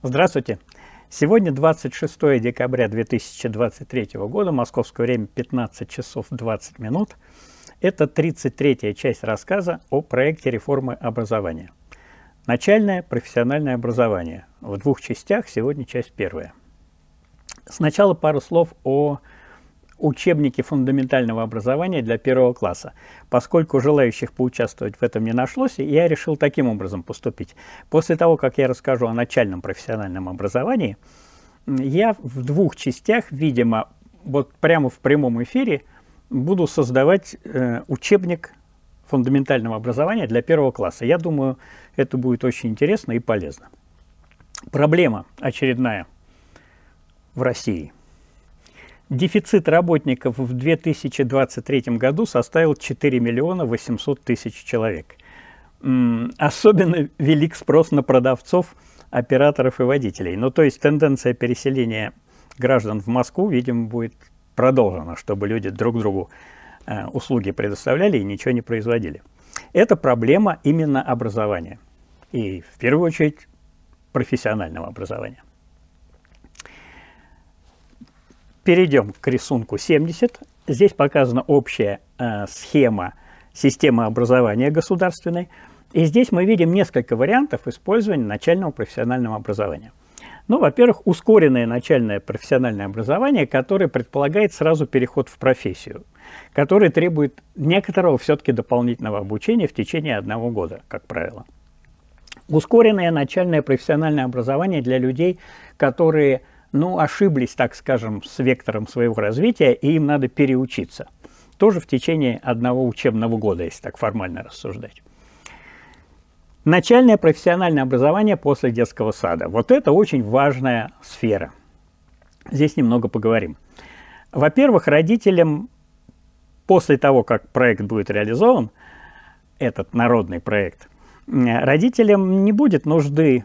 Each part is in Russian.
Здравствуйте! Сегодня 26 декабря 2023 года, московское время 15 часов 20 минут. Это 33-я часть рассказа о проекте реформы образования. Начальное профессиональное образование. В двух частях, сегодня часть первая. Сначала пару слов о учебники фундаментального образования для первого класса. Поскольку желающих поучаствовать в этом не нашлось, я решил таким образом поступить. После того, как я расскажу о начальном профессиональном образовании, я в двух частях, видимо, вот прямо в прямом эфире буду создавать э, учебник фундаментального образования для первого класса. Я думаю, это будет очень интересно и полезно. Проблема очередная в России – Дефицит работников в 2023 году составил 4 миллиона 800 тысяч человек. Особенно велик спрос на продавцов, операторов и водителей. Ну, то есть тенденция переселения граждан в Москву, видимо, будет продолжена, чтобы люди друг другу э, услуги предоставляли и ничего не производили. Это проблема именно образования. И в первую очередь профессионального образования. Перейдем к рисунку 70. Здесь показана общая э, схема системы образования государственной. И здесь мы видим несколько вариантов использования начального профессионального образования. Ну, во-первых, ускоренное начальное профессиональное образование, которое предполагает сразу переход в профессию, которое требует некоторого все-таки дополнительного обучения в течение одного года, как правило. Ускоренное начальное профессиональное образование для людей, которые ну, ошиблись, так скажем, с вектором своего развития, и им надо переучиться. Тоже в течение одного учебного года, если так формально рассуждать. Начальное профессиональное образование после детского сада. Вот это очень важная сфера. Здесь немного поговорим. Во-первых, родителям после того, как проект будет реализован, этот народный проект, родителям не будет нужды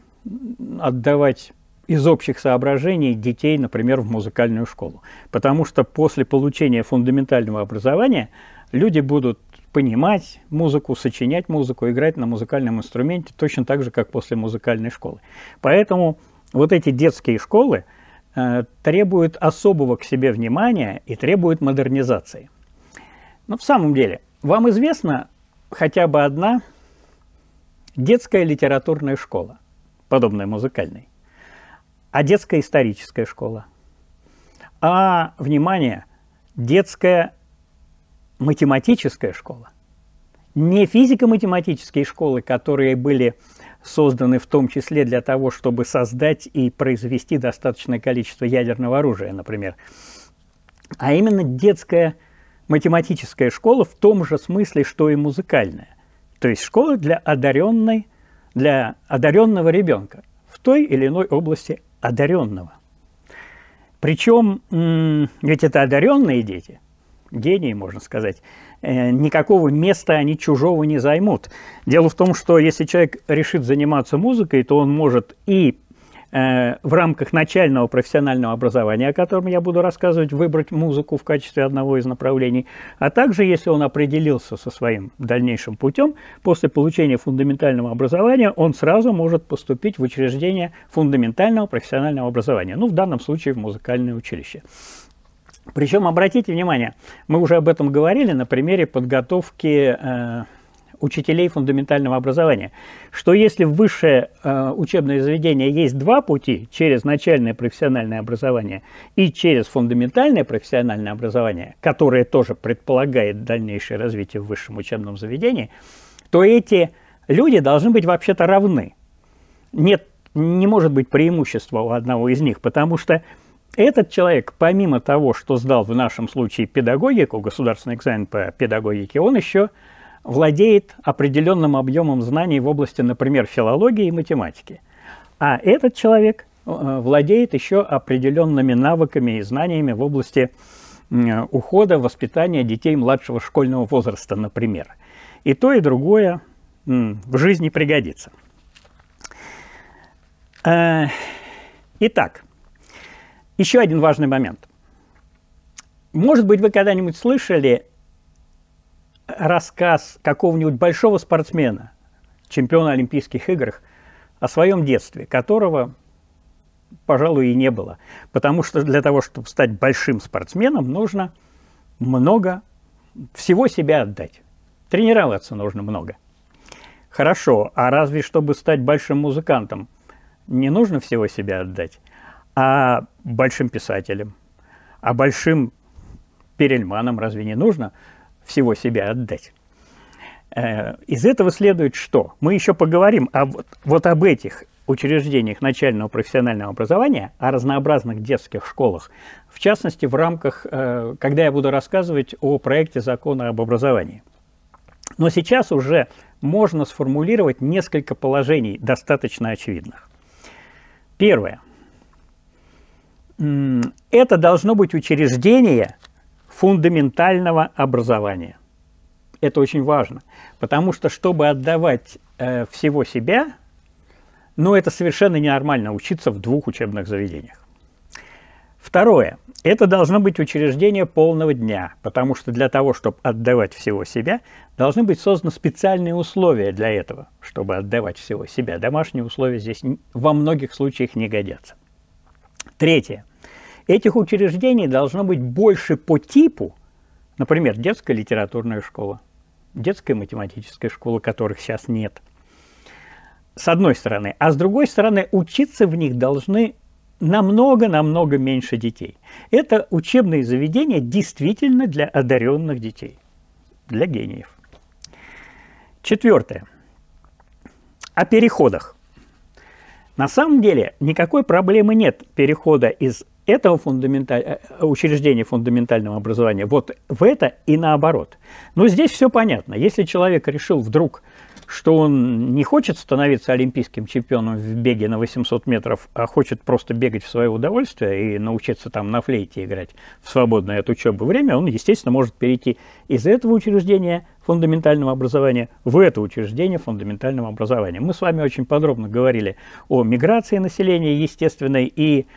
отдавать из общих соображений детей, например, в музыкальную школу. Потому что после получения фундаментального образования люди будут понимать музыку, сочинять музыку, играть на музыкальном инструменте точно так же, как после музыкальной школы. Поэтому вот эти детские школы э, требуют особого к себе внимания и требуют модернизации. Но в самом деле, вам известна хотя бы одна детская литературная школа, подобная музыкальной? а детская историческая школа, а, внимание, детская математическая школа. Не физико-математические школы, которые были созданы в том числе для того, чтобы создать и произвести достаточное количество ядерного оружия, например, а именно детская математическая школа в том же смысле, что и музыкальная. То есть школа для одаренной, для одаренного ребенка в той или иной области одаренного. Причем, ведь это одаренные дети, гении, можно сказать, э, никакого места они чужого не займут. Дело в том, что если человек решит заниматься музыкой, то он может и Э, в рамках начального профессионального образования, о котором я буду рассказывать, выбрать музыку в качестве одного из направлений, а также, если он определился со своим дальнейшим путем, после получения фундаментального образования он сразу может поступить в учреждение фундаментального профессионального образования, ну, в данном случае в музыкальное училище. Причем, обратите внимание, мы уже об этом говорили на примере подготовки э, учителей фундаментального образования, что если в высшее э, учебное заведение есть два пути, через начальное профессиональное образование и через фундаментальное профессиональное образование, которое тоже предполагает дальнейшее развитие в высшем учебном заведении, то эти люди должны быть вообще-то равны. Нет, не может быть преимущества у одного из них, потому что этот человек, помимо того, что сдал в нашем случае педагогику, государственный экзамен по педагогике, он еще владеет определенным объемом знаний в области, например, филологии и математики. А этот человек э, владеет еще определенными навыками и знаниями в области ухода, воспитания детей младшего школьного возраста, например. И то, и другое в жизни пригодится. Э, итак, еще один важный момент. Может быть, вы когда-нибудь слышали рассказ какого-нибудь большого спортсмена, чемпиона Олимпийских игр, о своем детстве, которого, пожалуй, и не было. Потому что для того, чтобы стать большим спортсменом, нужно много всего себя отдать. Тренироваться нужно много. Хорошо, а разве чтобы стать большим музыкантом, не нужно всего себя отдать? А большим писателем, а большим перельманом разве не нужно – всего себя отдать. Э, из этого следует что? Мы еще поговорим о, вот, вот об этих учреждениях начального профессионального образования, о разнообразных детских школах, в частности, в рамках, э, когда я буду рассказывать о проекте закона об образовании. Но сейчас уже можно сформулировать несколько положений, достаточно очевидных. Первое. Это должно быть учреждение – фундаментального образования. Это очень важно, потому что чтобы отдавать э, всего себя, ну это совершенно ненормально учиться в двух учебных заведениях. Второе. Это должно быть учреждение полного дня, потому что для того, чтобы отдавать всего себя, должны быть созданы специальные условия для этого, чтобы отдавать всего себя. Домашние условия здесь во многих случаях не годятся. Третье. Этих учреждений должно быть больше по типу, например, детская литературная школа, детская математическая школа, которых сейчас нет, с одной стороны. А с другой стороны, учиться в них должны намного-намного меньше детей. Это учебные заведения действительно для одаренных детей, для гениев. Четвертое. О переходах. На самом деле никакой проблемы нет перехода из этого фундаменталь... Э, э, учреждения фундаментального образования вот в это и наоборот. Но здесь все понятно. Если человек решил вдруг, что он не хочет становиться олимпийским чемпионом в беге на 800 метров, а хочет просто бегать в свое удовольствие и научиться там на флейте играть в свободное от учебы время, он, естественно, может перейти из этого учреждения фундаментального образования в это учреждение фундаментального образования. Мы с вами очень подробно говорили о миграции населения естественной и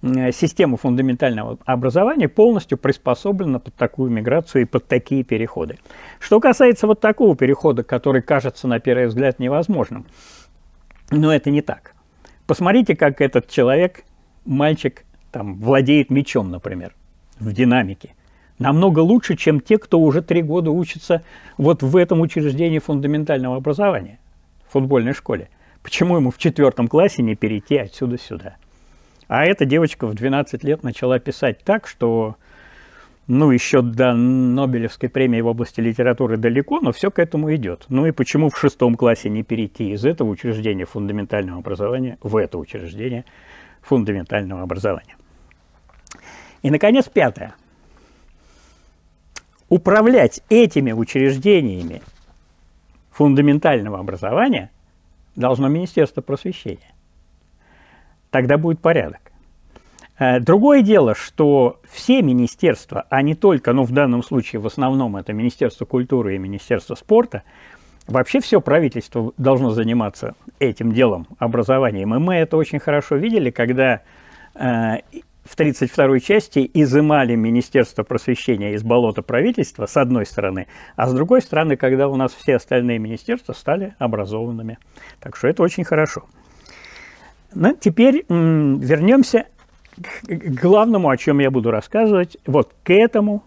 Э, система фундаментального образования полностью приспособлена под такую миграцию и под такие переходы. Что касается вот такого перехода, который кажется на первый взгляд невозможным, но это не так. Посмотрите, как этот человек, мальчик, там, владеет мечом, например, в динамике. Намного лучше, чем те, кто уже три года учится вот в этом учреждении фундаментального образования, в футбольной школе. Почему ему в четвертом классе не перейти отсюда сюда? А эта девочка в 12 лет начала писать так, что, ну, еще до Нобелевской премии в области литературы далеко, но все к этому идет. Ну и почему в шестом классе не перейти из этого учреждения фундаментального образования в это учреждение фундаментального образования? И, наконец, пятое. Управлять этими учреждениями фундаментального образования должно Министерство просвещения тогда будет порядок. Э, другое дело, что все министерства, а не только, ну в данном случае в основном это Министерство культуры и Министерство спорта, вообще все правительство должно заниматься этим делом, образованием. И мы это очень хорошо видели, когда э, в 32-й части изымали Министерство просвещения из болота правительства, с одной стороны, а с другой стороны, когда у нас все остальные министерства стали образованными. Так что это очень хорошо. Ну, теперь вернемся к главному, о чем я буду рассказывать, вот к этому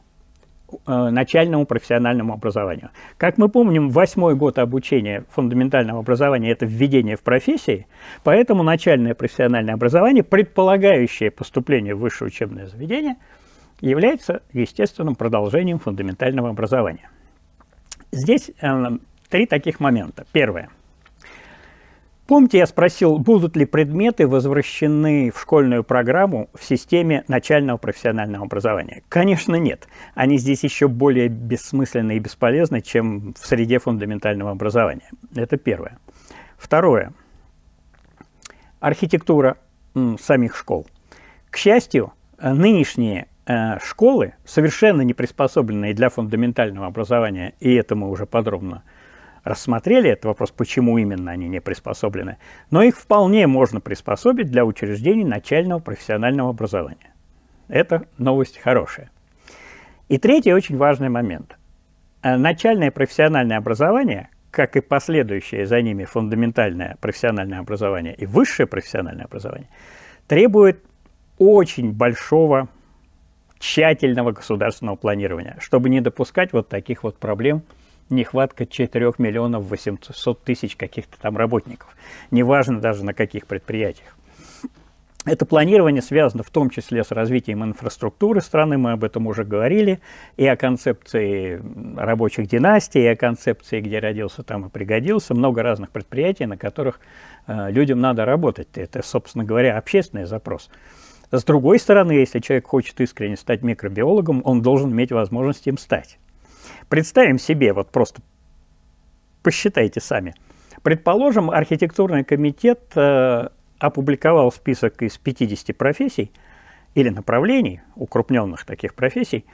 э, начальному профессиональному образованию. Как мы помним, восьмой год обучения фундаментального образования – это введение в профессии, поэтому начальное профессиональное образование, предполагающее поступление в высшее учебное заведение, является естественным продолжением фундаментального образования. Здесь э, три таких момента. Первое – Помните, я спросил, будут ли предметы возвращены в школьную программу в системе начального профессионального образования? Конечно, нет. Они здесь еще более бессмысленны и бесполезны, чем в среде фундаментального образования. Это первое. Второе. Архитектура м, самих школ. К счастью, нынешние э, школы, совершенно не приспособленные для фундаментального образования, и это мы уже подробно э, рассмотрели этот вопрос, почему именно они не приспособлены, но их вполне можно приспособить для учреждений начального профессионального образования. Это новость хорошая. И третий очень важный момент. Э, начальное профессиональное образование, как и последующее за ними фундаментальное профессиональное образование и высшее профессиональное образование, требует очень большого тщательного государственного планирования, чтобы не допускать вот таких вот проблем – нехватка 4 миллионов 800 тысяч каких-то там работников. Неважно даже на каких предприятиях. Это планирование связано в том числе с развитием инфраструктуры страны, мы об этом уже говорили, и о концепции рабочих династий, и о концепции, где родился, там и пригодился, много разных предприятий, на которых э, людям надо работать. Это, собственно говоря, общественный запрос. С другой стороны, если человек хочет искренне стать микробиологом, он должен иметь возможность им стать. Представим себе, вот просто посчитайте сами. Предположим, архитектурный комитет э, опубликовал список из 50 профессий или направлений, укрупненных таких профессий.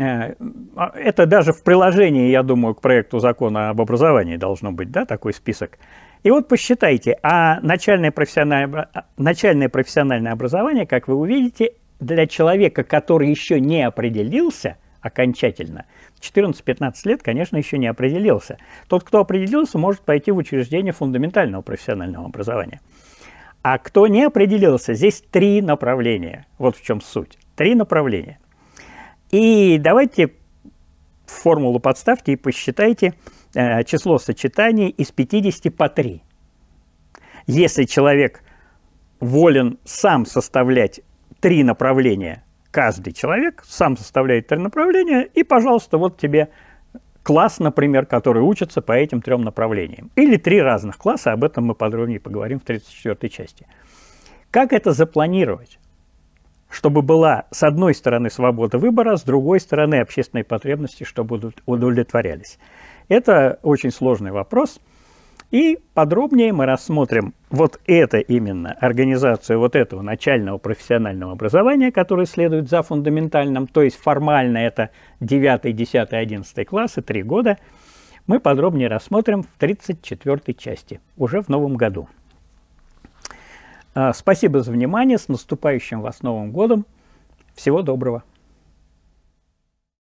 Э, а, это даже в приложении, я думаю, к проекту закона об образовании должно быть, да, такой список. И вот посчитайте, а начальное профессиональное, а, начальное профессиональное образование, как вы увидите, для человека, который еще не определился окончательно, 14-15 лет, конечно, еще не определился. Тот, кто определился, может пойти в учреждение фундаментального профессионального образования. А кто не определился, здесь три направления. Вот в чем суть. Три направления. И давайте формулу подставьте и посчитайте э, число сочетаний из 50 по 3. Если человек волен сам составлять три направления каждый человек сам составляет три направления, и, пожалуйста, вот тебе класс, например, который учится по этим трем направлениям. Или три разных класса, об этом мы подробнее поговорим в 34 части. Как это запланировать? чтобы была с одной стороны свобода выбора, с другой стороны общественные потребности, чтобы удовлетворялись. Это очень сложный вопрос – и подробнее мы рассмотрим вот это именно, организацию вот этого начального профессионального образования, которое следует за фундаментальным, то есть формально это 9, 10, 11 классы, 3 года, мы подробнее рассмотрим в 34 части, уже в новом году. А, спасибо за внимание, с наступающим вас Новым годом, всего доброго!